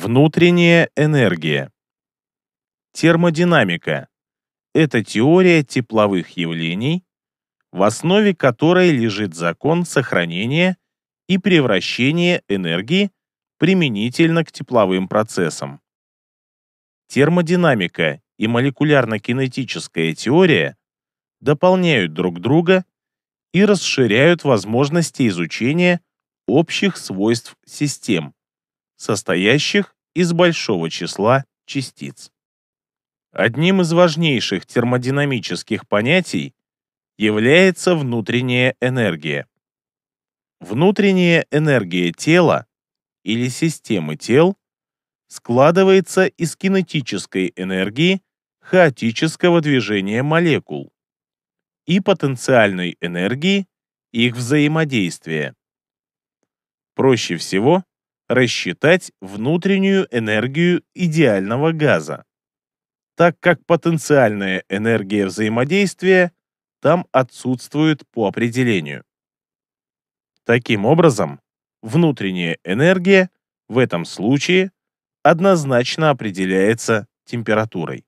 Внутренняя энергия. Термодинамика – это теория тепловых явлений, в основе которой лежит закон сохранения и превращения энергии применительно к тепловым процессам. Термодинамика и молекулярно-кинетическая теория дополняют друг друга и расширяют возможности изучения общих свойств систем – состоящих из большого числа частиц. Одним из важнейших термодинамических понятий является внутренняя энергия. Внутренняя энергия тела или системы тел складывается из кинетической энергии хаотического движения молекул и потенциальной энергии их взаимодействия. Проще всего рассчитать внутреннюю энергию идеального газа, так как потенциальная энергия взаимодействия там отсутствует по определению. Таким образом, внутренняя энергия в этом случае однозначно определяется температурой.